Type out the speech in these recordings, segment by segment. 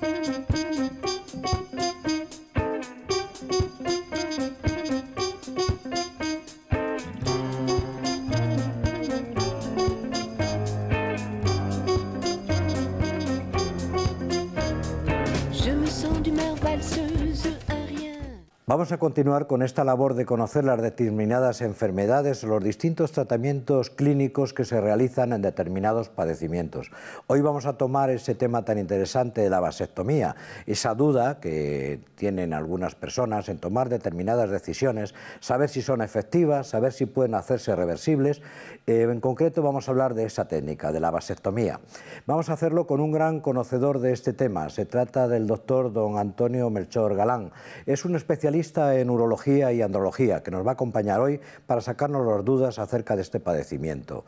Thank you. Vamos a continuar con esta labor de conocer las determinadas enfermedades los distintos tratamientos clínicos que se realizan en determinados padecimientos. Hoy vamos a tomar ese tema tan interesante de la vasectomía, esa duda que tienen algunas personas en tomar determinadas decisiones, saber si son efectivas, saber si pueden hacerse reversibles. Eh, en concreto vamos a hablar de esa técnica, de la vasectomía. Vamos a hacerlo con un gran conocedor de este tema. Se trata del doctor don Antonio Melchor Galán. Es un especialista en urología y andrología, que nos va a acompañar hoy para sacarnos las dudas acerca de este padecimiento.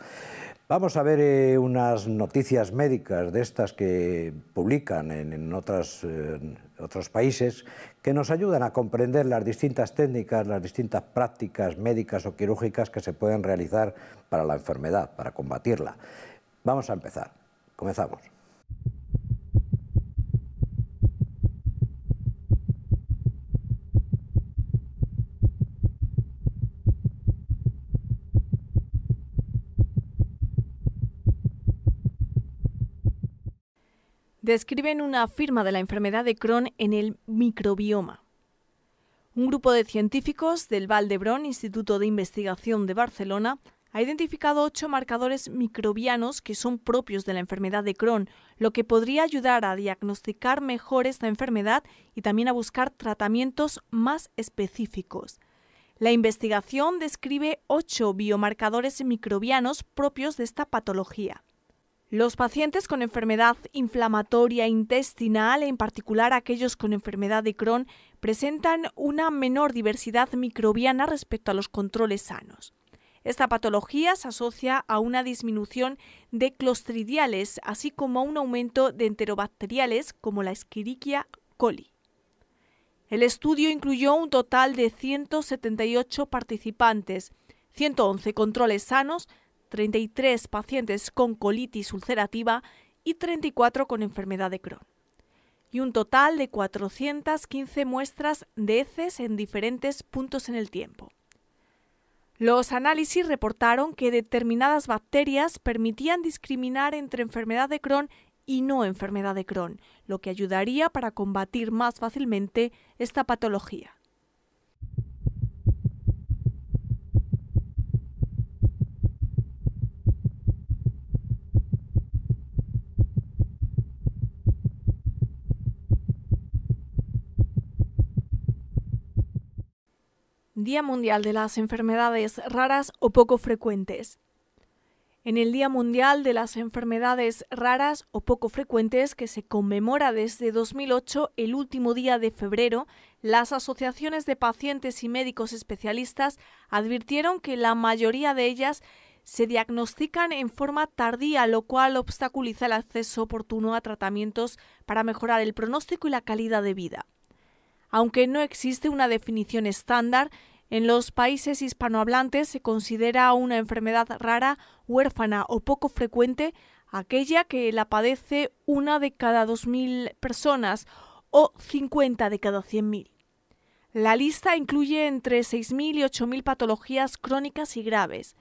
Vamos a ver eh, unas noticias médicas de estas que publican en, eh, otros países que nos ayudan a comprender las distintas técnicas, las distintas prácticas médicas o quirúrgicas que se pueden realizar para la enfermedad, para combatirla. Vamos a empezar. Comenzamos. describen una firma de la enfermedad de Crohn en el microbioma. Un grupo de científicos del Valdebron, Instituto de Investigación de Barcelona, ha identificado ocho marcadores microbianos que son propios de la enfermedad de Crohn, lo que podría ayudar a diagnosticar mejor esta enfermedad y también a buscar tratamientos más específicos. La investigación describe ocho biomarcadores microbianos propios de esta patología. Los pacientes con enfermedad inflamatoria intestinal, en particular aquellos con enfermedad de Crohn, presentan una menor diversidad microbiana respecto a los controles sanos. Esta patología se asocia a una disminución de clostridiales, así como a un aumento de enterobacteriales como la Escherichia coli. El estudio incluyó un total de 178 participantes, 111 controles sanos, 33 pacientes con colitis ulcerativa y 34 con enfermedad de Crohn. Y un total de 415 muestras de heces en diferentes puntos en el tiempo. Los análisis reportaron que determinadas bacterias permitían discriminar entre enfermedad de Crohn y no enfermedad de Crohn, lo que ayudaría para combatir más fácilmente esta patología. Día Mundial de las Enfermedades Raras o Poco Frecuentes. En el Día Mundial de las Enfermedades Raras o Poco Frecuentes, que se conmemora desde 2008, el último día de febrero, las asociaciones de pacientes y médicos especialistas advirtieron que la mayoría de ellas se diagnostican en forma tardía, lo cual obstaculiza el acceso oportuno a tratamientos para mejorar el pronóstico y la calidad de vida. Aunque no existe una definición estándar, en los países hispanohablantes se considera una enfermedad rara, huérfana o poco frecuente aquella que la padece una de cada 2.000 personas o 50 de cada 100.000. La lista incluye entre 6.000 y 8.000 patologías crónicas y graves.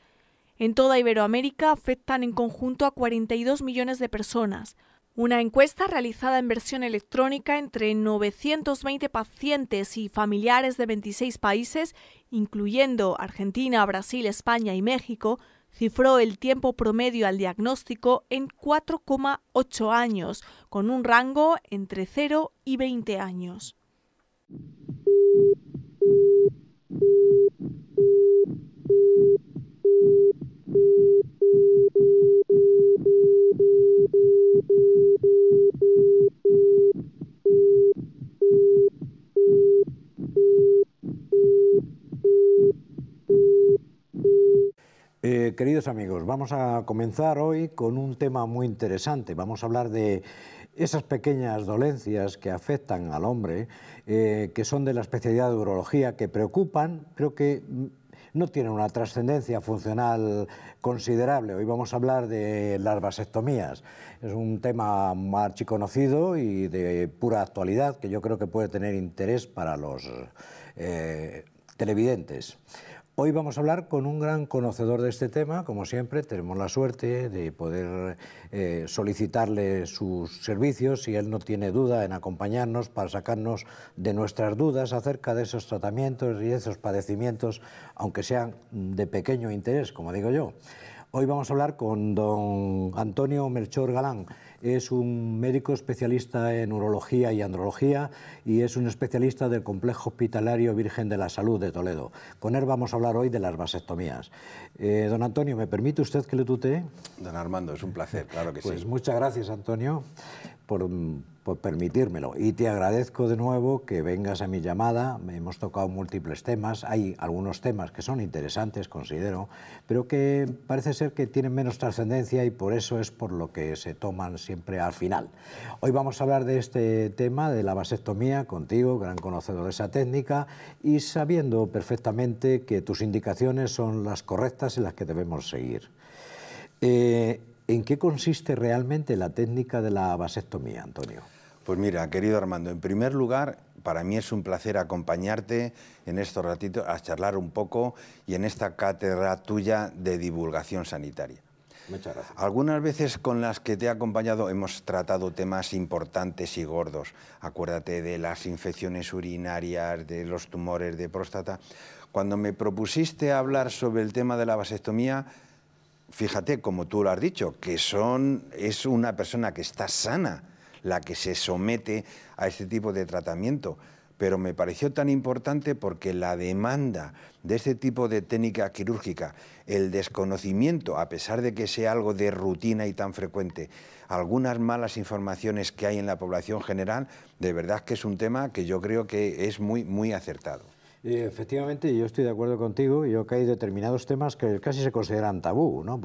En toda Iberoamérica afectan en conjunto a 42 millones de personas, una encuesta realizada en versión electrónica entre 920 pacientes y familiares de 26 países, incluyendo Argentina, Brasil, España y México, cifró el tiempo promedio al diagnóstico en 4,8 años, con un rango entre 0 y 20 años. Eh, queridos amigos, vamos a comenzar hoy con un tema muy interesante. Vamos a hablar de esas pequeñas dolencias que afectan al hombre, eh, que son de la especialidad de urología, que preocupan, creo que mm, no tiene una trascendencia funcional considerable. Hoy vamos a hablar de las vasectomías. Es un tema archiconocido y de pura actualidad que yo creo que puede tener interés para los eh, televidentes. Hoy vamos a hablar con un gran conocedor de este tema, como siempre, tenemos la suerte de poder eh, solicitarle sus servicios y él no tiene duda en acompañarnos para sacarnos de nuestras dudas acerca de esos tratamientos y esos padecimientos, aunque sean de pequeño interés, como digo yo. Hoy vamos a hablar con don Antonio Melchor Galán es un médico especialista en urología y andrología y es un especialista del Complejo Hospitalario Virgen de la Salud de Toledo. Con él vamos a hablar hoy de las vasectomías. Eh, don Antonio, ¿me permite usted que le tutee? Don Armando, es un placer, claro que pues sí. Pues muchas gracias, Antonio por, permitírmelo. Y te agradezco de nuevo que vengas a mi llamada. Hemos tocado múltiples temas. Hay algunos temas que son interesantes, considero, pero que parece ser que tienen menos trascendencia y por eso es por lo que se toman siempre al final. Hoy vamos a hablar de este tema, de la vasectomía, contigo, gran conocedor de esa técnica, y sabiendo perfectamente que tus indicaciones son las correctas y las que debemos seguir. Eh, ¿En qué consiste realmente la técnica de la vasectomía, Antonio? Pues mira, querido Armando, en primer lugar, para mí es un placer acompañarte en estos ratitos a charlar un poco y en esta cátedra tuya de divulgación sanitaria. Muchas gracias. Algunas veces con las que te he acompañado hemos tratado temas importantes y gordos. Acuérdate de las infecciones urinarias, de los tumores de próstata. Cuando me propusiste hablar sobre el tema de la vasectomía, fíjate, como tú lo has dicho, que son, es una persona que está sana la que se somete a este tipo de tratamiento. Pero me pareció tan importante porque la demanda de este tipo de técnica quirúrgica, el desconocimiento, a pesar de que sea algo de rutina y tan frecuente, algunas malas informaciones que hay en la población general, de verdad que es un tema que yo creo que es muy, muy acertado. Efectivamente, yo estoy de acuerdo contigo. Yo que hay determinados temas que casi se consideran tabú, ¿no?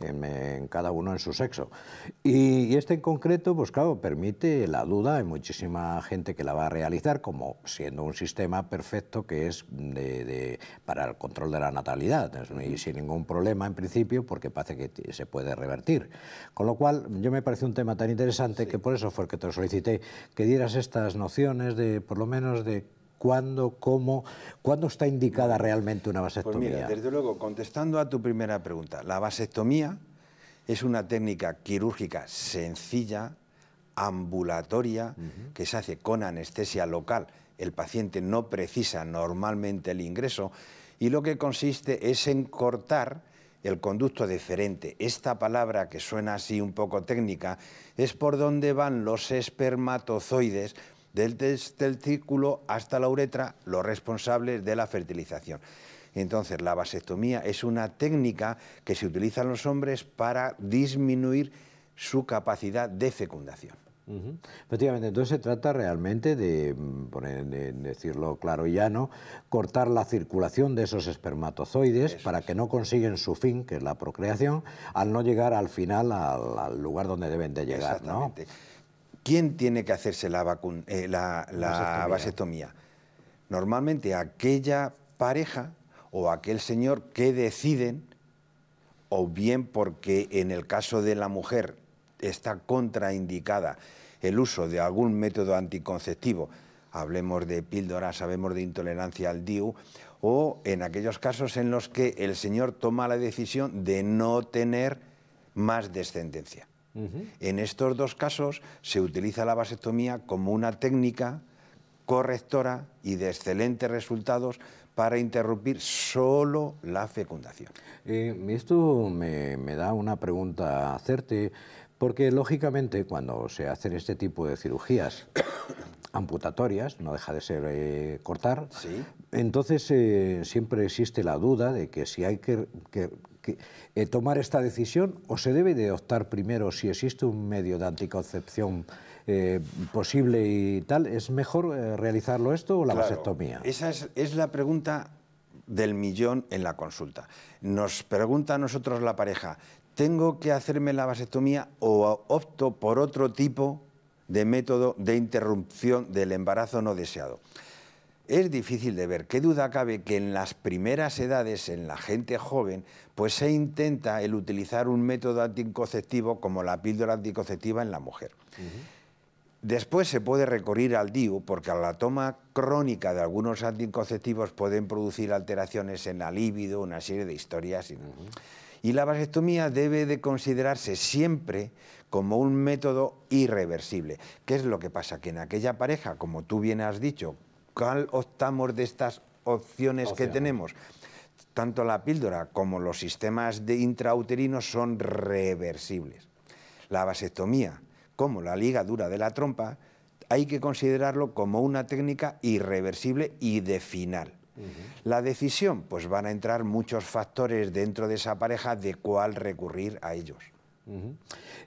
en, cada uno en su sexo. Y, este en concreto, pues claro, permite la duda. Hay muchísima gente que la va a realizar, como siendo un sistema perfecto que es para el control de la natalidad. Y sin ningún problema, en principio, porque parece que se puede revertir. Con lo cual, yo me parece un tema tan interesante que por eso fue que te solicité que dieras estas nociones de, por lo menos, de cuándo, cómo, cuándo está indicada realmente una vasectomía? Pues mira, desde luego, contestando a tu primera pregunta, la vasectomía es una técnica quirúrgica sencilla, ambulatoria, que se hace con anestesia local. El paciente no precisa normalmente el ingreso y lo que consiste es en cortar el conducto deferente. Esta palabra que suena así un poco técnica es por donde van los espermatozoides desde del círculo hasta la uretra los responsables de la fertilización. Entonces, la vasectomía es una técnica que se utiliza en los hombres para disminuir su capacidad de fecundación. Efectivamente, entonces se trata realmente de, mm, por decirlo claro y llano, cortar la circulación de esos espermatozoides para que no consiguen su fin, que es la procreación, al no llegar al final al, lugar donde deben de llegar. Exactamente. ¿Quién tiene que hacerse la, eh, vasectomía. Normalmente aquella pareja o aquel señor que deciden, o bien porque en el caso de la mujer está contraindicada el uso de algún método anticonceptivo, hablemos de píldoras, sabemos de intolerancia al DIU, o en aquellos casos en los que el señor toma la decisión de no tener más descendencia. En estos dos casos se utiliza la vasectomía como una técnica correctora y de excelentes resultados para interrumpir solo la fecundación. Eh, esto me, da una pregunta a hacerte, porque lógicamente cuando se hacen este tipo de cirugías amputatorias, no deja de ser eh, cortar, entonces eh, siempre existe la duda de que si hay que eh, tomar esta decisión o se debe de optar primero si existe un medio de anticoncepción eh, posible y tal? ¿Es mejor eh, realizarlo esto o la vasectomía? Esa es, es la pregunta del millón en la consulta. Nos pregunta a nosotros la pareja, ¿tengo que hacerme la vasectomía o opto por otro tipo de método de interrupción del embarazo no deseado? es difícil de ver. ¿Qué duda cabe que en las primeras edades, en la gente joven, pues se intenta el utilizar un método anticonceptivo como la píldora anticonceptiva en la mujer? Después se puede recurrir al DIU porque a la toma crónica de algunos anticonceptivos pueden producir alteraciones en la libido, una serie de historias. Y la vasectomía debe de considerarse siempre como un método irreversible. ¿Qué es lo que pasa? Que en aquella pareja, como tú bien has dicho, cuál optamos de estas opciones que tenemos. Tanto la píldora como los sistemas de intrauterinos son reversibles. La vasectomía, como la ligadura de la trompa, hay que considerarlo como una técnica irreversible y de final. La decisión, pues van a entrar muchos factores dentro de esa pareja de cuál recurrir a ellos.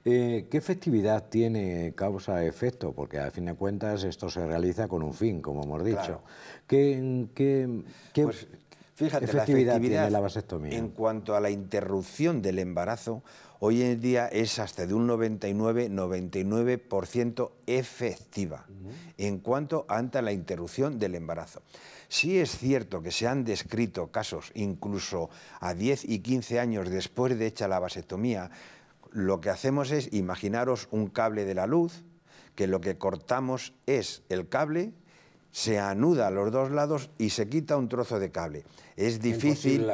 Eh, ¿Qué efectividad tiene causa-efecto? Porque a fin de cuentas esto se realiza con un fin, como hemos dicho. ¿Qué, efectividad, pues, la tiene la vasectomía? En cuanto a la interrupción del embarazo, hoy en día es hasta de un 99-99% efectiva en cuanto ante la interrupción del embarazo. Sí es cierto que se han descrito casos incluso a 10 y 15 años después de hecha la vasectomía lo que hacemos es, imaginaros un cable de la luz, que lo que cortamos es el cable, se anuda a los dos lados y se quita un trozo de cable. Es difícil,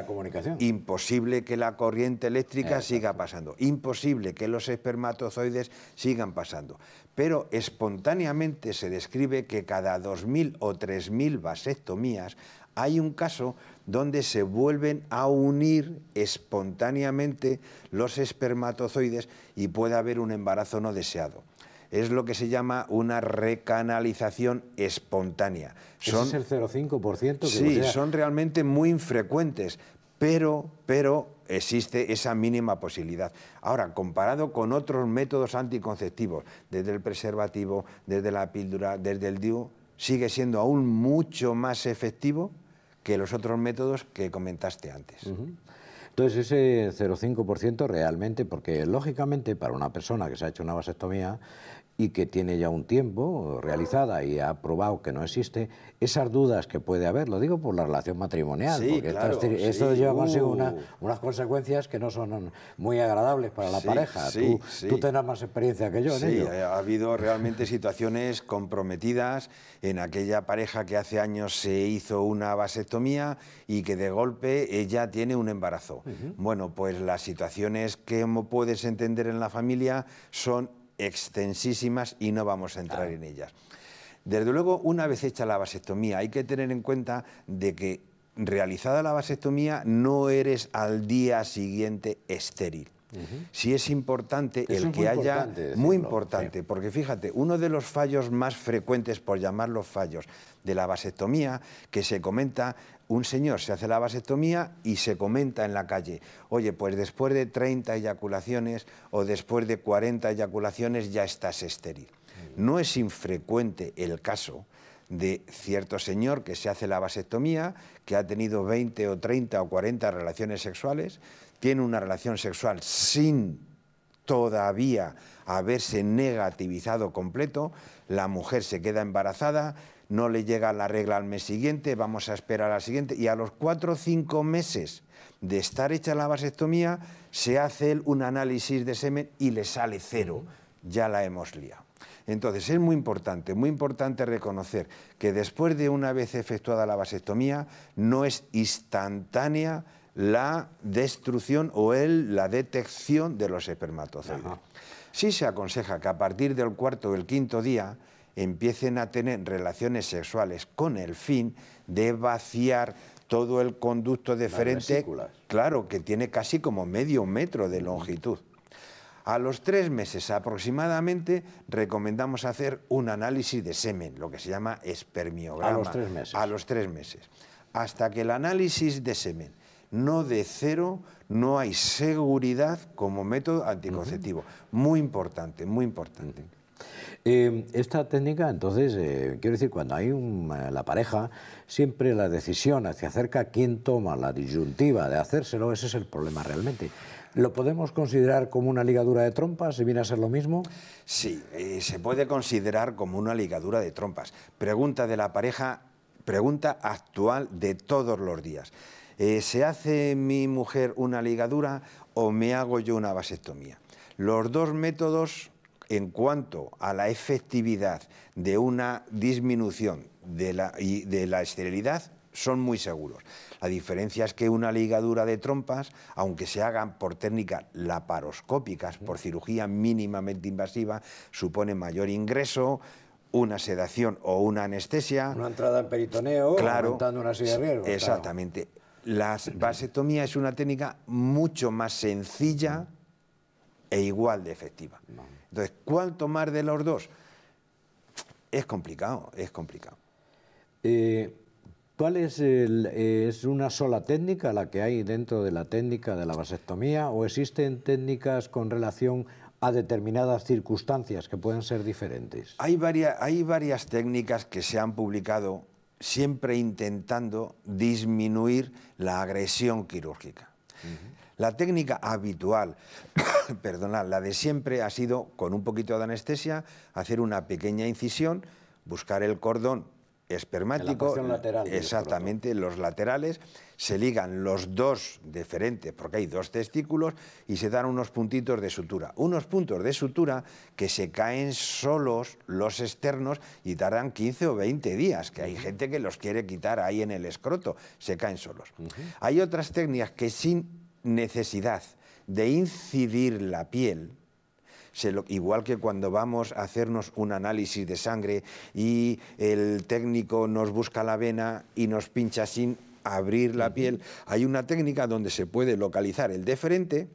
imposible, que la corriente eléctrica siga pasando, imposible que los espermatozoides sigan pasando. Pero espontáneamente se describe que cada 2.000 o 3.000 vasectomías hay un caso donde se vuelven a unir espontáneamente los espermatozoides y puede haber un embarazo no deseado. Es lo que se llama una recanalización espontánea. Son, el 0,5%? sí, son realmente muy infrecuentes, pero, pero existe esa mínima posibilidad. Ahora, comparado con otros métodos anticonceptivos, desde el preservativo, desde la píldora, desde el DIU, sigue siendo aún mucho más efectivo que los otros métodos que comentaste antes. Entonces ese 0,5% realmente, porque lógicamente para una persona que se ha hecho una vasectomía y que tiene ya un tiempo realizada y ha probado que no existe, esas dudas que puede haber, lo digo por la relación matrimonial, porque esto lleva consigo uh. unas consecuencias que no son muy agradables para la pareja. Tú, tú, más experiencia que yo en ello. Eh, ha habido realmente situaciones comprometidas en aquella pareja que hace años se hizo una vasectomía y que de golpe ella tiene un embarazo. Bueno, pues las situaciones que puedes entender en la familia son extensísimas y no vamos a entrar en ellas. Desde luego, una vez hecha la vasectomía, hay que tener en cuenta de que realizada la vasectomía no eres al día siguiente estéril. Si es importante el que haya... muy importante, porque fíjate, uno de los fallos más frecuentes, por llamarlos fallos, de la vasectomía, que se comenta, un señor se hace la vasectomía y se comenta en la calle, oye, pues después de 30 eyaculaciones o después de 40 eyaculaciones ya estás estéril. No es infrecuente el caso de cierto señor que se hace la vasectomía, que ha tenido 20 o 30 o 40 relaciones sexuales, tiene una relación sexual sin todavía haberse negativizado completo, la mujer se queda embarazada, no le llega la regla al mes siguiente, vamos a esperar al siguiente, y a los cuatro o cinco meses de estar hecha la vasectomía, se hace un análisis de semen y le sale cero, ya la hemos liado. Entonces es muy importante, muy importante reconocer que después de una vez efectuada la vasectomía, no es instantánea la destrucción o el, la detección de los espermatozoides. Sí se aconseja que a partir del cuarto o el quinto día empiecen a tener relaciones sexuales con el fin de vaciar todo el conducto deferente, claro, que tiene casi como medio metro de longitud. A los tres meses aproximadamente recomendamos hacer un análisis de semen, lo que se llama espermiograma. A los tres meses. A los tres meses. Hasta que el análisis de semen no de cero, no hay seguridad como método anticonceptivo. Muy importante, muy importante. Mm. Eh, esta técnica, entonces, eh, quiero decir, cuando hay eh, la pareja, siempre la decisión hacia acerca quién toma la disyuntiva de hacérselo, ese es el problema realmente. ¿Lo podemos considerar como una ligadura de trompas si viene a ser lo mismo? Sí, se puede considerar como una ligadura de trompas. Pregunta de la pareja, pregunta actual de todos los días. Eh, ¿se hace mi mujer una ligadura o me hago yo una vasectomía? Los dos métodos, en cuanto a la efectividad de una disminución de la, esterilidad, son muy seguros. La diferencia es que una ligadura de trompas, aunque se hagan por técnicas laparoscópicas, por cirugía mínimamente invasiva, supone mayor ingreso, una sedación o una anestesia. Una entrada en peritoneo, claro, una silla de Exactamente. La vasectomía es una técnica mucho más sencilla e igual de efectiva. Entonces, ¿cuál tomar de los dos? Es complicado, es complicado. Eh, ¿Cuál es, es una sola técnica la que hay dentro de la técnica de la vasectomía o existen técnicas con relación a determinadas circunstancias que pueden ser diferentes? Hay hay varias técnicas que se han publicado siempre intentando disminuir la agresión quirúrgica. La técnica habitual, perdona, la de siempre ha sido con un poquito de anestesia hacer una pequeña incisión, buscar el cordón espermático. exactamente, los laterales se ligan los dos diferentes... porque hay dos testículos, y se dan unos puntitos de sutura. Unos puntos de sutura que se caen solos los externos y tardan 15 o 20 días, que hay gente que los quiere quitar ahí en el escroto, se caen solos. Hay otras técnicas que sin necesidad de incidir la piel, igual que cuando vamos a hacernos un análisis de sangre y el técnico nos busca la vena y nos pincha sin abrir la piel, hay una técnica donde se puede localizar el deferente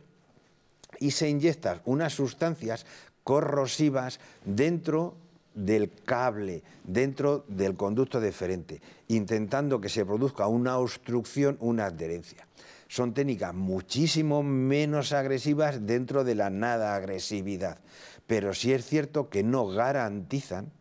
y se inyectan unas sustancias corrosivas dentro del cable dentro del conducto deferente, intentando que se produzca una obstrucción, una adherencia son técnicas muchísimo menos agresivas dentro de la nada agresividad. Pero sí es cierto que no garantizan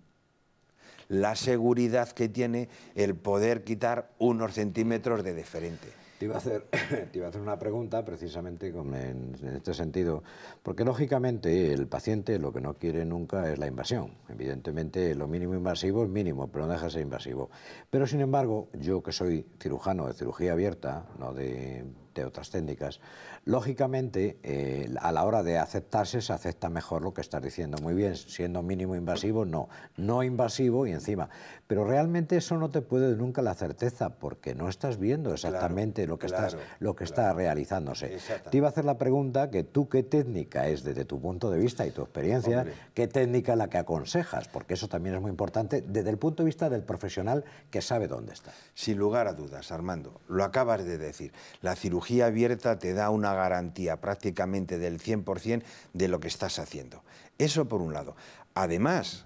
la seguridad que tiene el poder quitar unos centímetros de deferente. Te iba, a hacer, iba a hacer una pregunta precisamente en, este sentido, porque lógicamente el paciente lo que no quiere nunca es la invasión. Evidentemente lo mínimo invasivo es mínimo, pero no deja de ser invasivo. Pero sin embargo, yo que soy cirujano de cirugía abierta, no de otras técnicas. Lógicamente, eh, a la hora de aceptarse, se acepta mejor lo que estás diciendo. Muy bien, siendo mínimo invasivo, no. No invasivo y encima. Pero realmente eso no te puede nunca la certeza, porque no estás viendo exactamente lo que, estás, lo que está realizándose. Te iba a hacer la pregunta que tú qué técnica es desde tu punto de vista y tu experiencia, qué técnica la que aconsejas, porque eso también es muy importante desde el punto de vista del profesional que sabe dónde está. Sin lugar a dudas, Armando, lo acabas de decir. La cirugía abierta te da una garantía prácticamente del 100% de lo que estás haciendo. Eso por un lado. Además,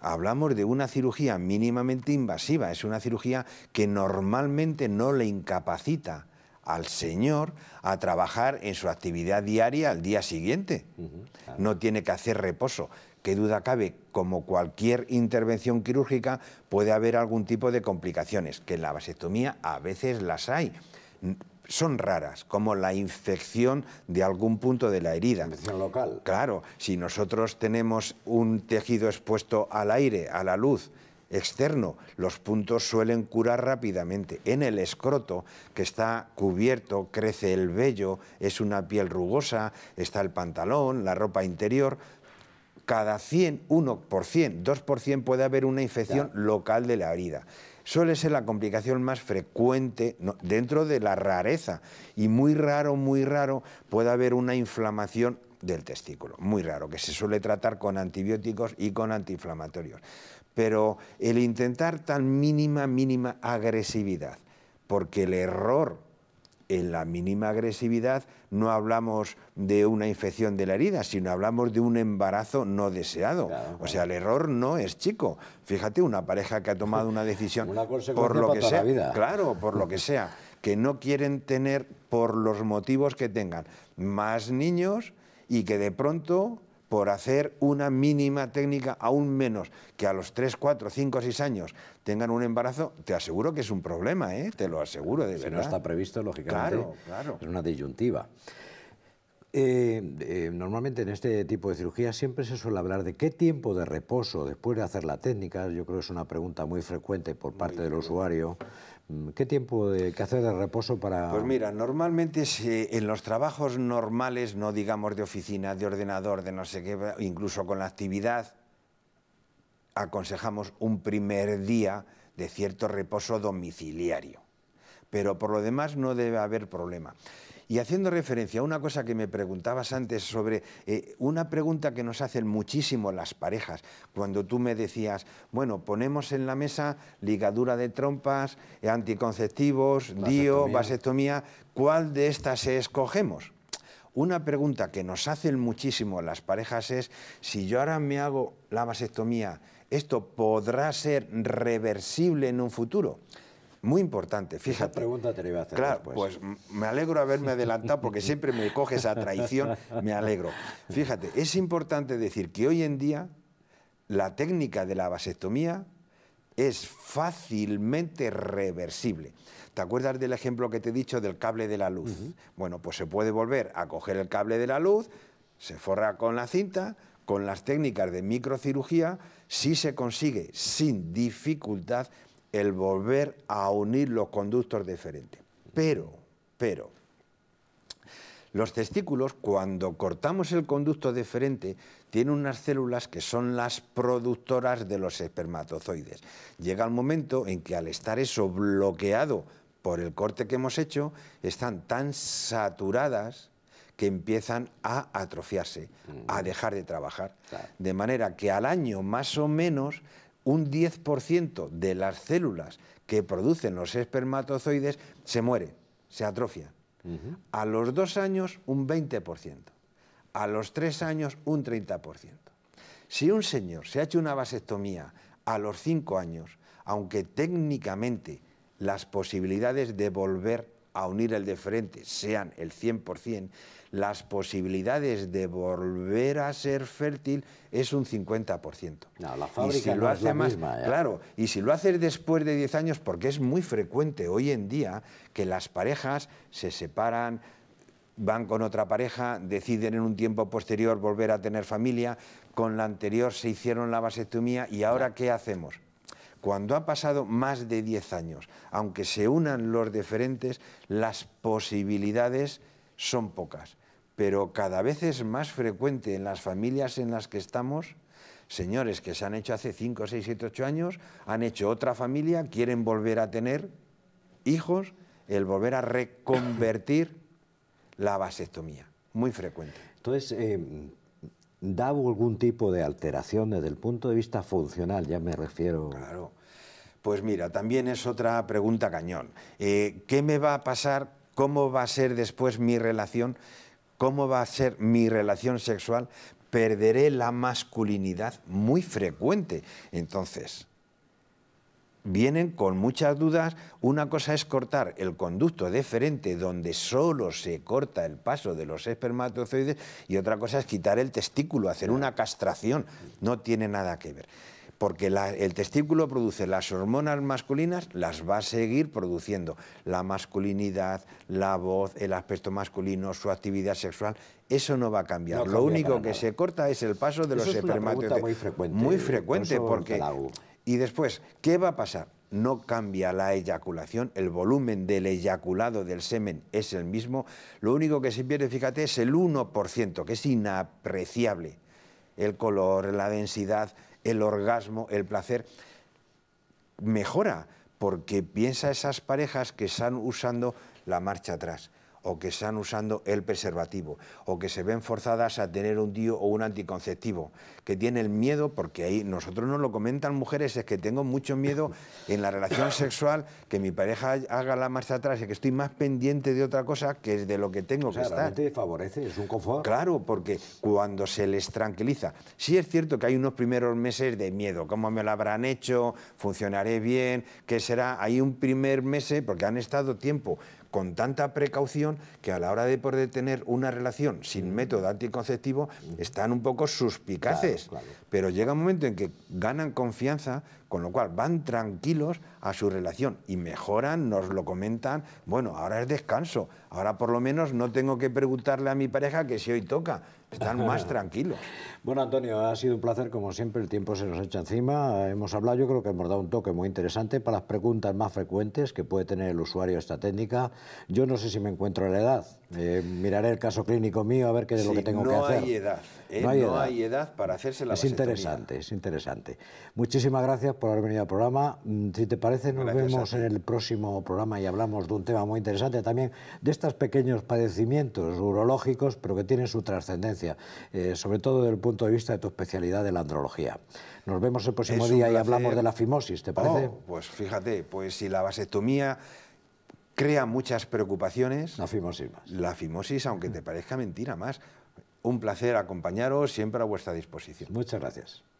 hablamos de una cirugía mínimamente invasiva, es una cirugía que normalmente no le incapacita al Señor a trabajar en su actividad diaria al día siguiente. No tiene que hacer reposo. Qué duda cabe, como cualquier intervención quirúrgica puede haber algún tipo de complicaciones, que en la vasectomía a veces las hay son raras, como la infección de algún punto de la herida. Infección local. Claro, si nosotros tenemos un tejido expuesto al aire, a la luz, externo. Los puntos suelen curar rápidamente. En el escroto, que está cubierto, crece el vello, es una piel rugosa, está el pantalón, la ropa interior. Cada 100, 1%, 2% puede haber una infección local de la herida suele ser la complicación más frecuente dentro de la rareza. Y muy raro, muy raro puede haber una inflamación del testículo. Muy raro, que se suele tratar con antibióticos y con antiinflamatorios. Pero el intentar tan mínima, mínima agresividad, porque el error en la mínima agresividad no hablamos de una infección de la herida, sino hablamos de un embarazo no deseado. O sea, el error no es chico. Fíjate, una pareja que ha tomado una decisión por lo que sea, claro, por lo que sea, que no quieren tener por los motivos que tengan más niños y que de pronto por hacer una mínima técnica, aún menos que a los 3, 4, 5, 6 años tengan un embarazo, te aseguro que es un problema, ¿eh? te lo aseguro, de si no está previsto, lógicamente, claro, es una disyuntiva. Eh, eh, normalmente en este tipo de cirugía siempre se suele hablar de qué tiempo de reposo después de hacer la técnica, yo creo que es una pregunta muy frecuente por parte del usuario. ¿Qué tiempo de, que hacer de reposo para...? Pues mira, normalmente en los trabajos normales, no digamos de oficina, de ordenador, de no sé qué, incluso con la actividad, aconsejamos un primer día de cierto reposo domiciliario. Pero por lo demás no debe haber problema. Y haciendo referencia a una cosa que me preguntabas antes sobre eh, una pregunta que nos hacen muchísimo las parejas, cuando tú me decías, bueno, ponemos en la mesa ligadura de trompas, anticonceptivos, DIO, vasectomía, ¿cuál de estas escogemos? Una pregunta que nos hacen muchísimo las parejas es, si yo ahora me hago la vasectomía, ¿esto podrá ser reversible en un futuro? Muy importante, fíjate. Esa pregunta te la iba a hacer. Claro, pues me alegro haberme adelantado porque siempre me coge esa traición, me alegro. Fíjate, es importante decir que hoy en día la técnica de la vasectomía es fácilmente reversible. ¿Te acuerdas del ejemplo que te he dicho del cable de la luz? Bueno, pues se puede volver a coger el cable de la luz, se forra con la cinta, con las técnicas de microcirugía, si se consigue sin dificultad el volver a unir los conductos frente Pero, pero, los testículos, cuando cortamos el conducto deferente, tienen unas células que son las productoras de los espermatozoides. Llega el momento en que al estar eso bloqueado por el corte que hemos hecho, están tan saturadas que empiezan a atrofiarse, a mm. dejar de trabajar. De manera que al año más o menos un 10% de las células que producen los espermatozoides se muere, se atrofia. A los dos años, un 20%. A los tres años, un 30%. Si un señor se ha hecho una vasectomía a los cinco años, aunque técnicamente las posibilidades de volver a unir el de frente sean el 100%, las posibilidades de volver a ser fértil es un 50%. la y si lo hace ¿eh? Claro, y si lo haces después de 10 años, porque es muy frecuente hoy en día que las parejas se separan, van con otra pareja, deciden en un tiempo posterior volver a tener familia, con la anterior se hicieron la vasectomía y ahora ¿qué hacemos? cuando ha pasado más de 10 años, aunque se unan los diferentes, las posibilidades son pocas. Pero cada vez es más frecuente en las familias en las que estamos, señores que se han hecho hace 5, 6, 7, 8 años, han hecho otra familia, quieren volver a tener hijos, el volver a reconvertir la vasectomía. Muy frecuente. Entonces, eh Daba algún tipo de alteración desde el punto de vista funcional, ya me refiero. Claro. Pues mira, también es otra pregunta cañón. Eh, ¿Qué me va a pasar? ¿Cómo va a ser después mi relación? ¿Cómo va a ser mi relación sexual? Perderé la masculinidad muy frecuente. Entonces, vienen con muchas dudas. Una cosa es cortar el conducto deferente donde solo se corta el paso de los espermatozoides y otra cosa es quitar el testículo, hacer una castración. No tiene nada que ver. Porque el testículo produce las hormonas masculinas, las va a seguir produciendo. La masculinidad, la voz, el aspecto masculino, su actividad sexual, eso no va a cambiar. Lo único que se corta es el paso de los espermatozoides. muy frecuente. Muy frecuente, porque. Y después, ¿qué va a pasar? No cambia la eyaculación, el volumen del eyaculado del semen es el mismo, lo único que se pierde, fíjate, es el 1%, que es inapreciable. El color, la densidad, el orgasmo, el placer, mejora, porque piensa esas parejas que están usando la marcha atrás o que están usando el preservativo o que se ven forzadas a tener un tío o un anticonceptivo, que tienen miedo, porque ahí nosotros nos lo comentan mujeres, es que tengo mucho miedo en la relación sexual, que mi pareja haga la marcha atrás y que estoy más pendiente de otra cosa que de lo que tengo que estar. favorece, es un confort. Claro, porque cuando se les tranquiliza, sí es cierto que hay unos primeros meses de miedo, cómo me lo habrán hecho, funcionaré bien, ...¿qué será, hay un primer mes, porque han estado tiempo con tanta precaución que a la hora de poder tener una relación sin método anticonceptivo están un poco suspicaces. Pero llega un momento en que ganan confianza, con lo cual van tranquilos a su relación y mejoran, nos lo comentan, bueno, ahora es descanso, ahora por lo menos no tengo que preguntarle a mi pareja que si hoy toca, están más tranquilos. Bueno, Antonio, ha sido un placer, como siempre, el tiempo se nos echa encima. Hemos hablado, yo creo que hemos dado un toque muy interesante para las preguntas más frecuentes que puede tener el usuario esta técnica. Yo no sé si me encuentro en la edad. Eh, miraré el caso clínico mío a ver qué es lo que tengo que hacer. Hay edad. ¿eh? No, hay, edad. para hacerse la Es interesante, es interesante. Muchísimas gracias por haber venido al programa. Mm, si te parece, nos vemos en el próximo programa y hablamos de un tema muy interesante también, de estos pequeños padecimientos urológicos, pero que tienen su trascendencia, eh, sobre todo desde el punto de vista de tu especialidad de la andrología. Nos vemos el próximo día y hablamos de la fimosis, ¿te parece? Oh, pues fíjate, pues si la vasectomía crea muchas preocupaciones. La fimosis La fimosis, aunque te parezca mentira más. Un placer acompañaros, siempre a vuestra disposición. Muchas gracias.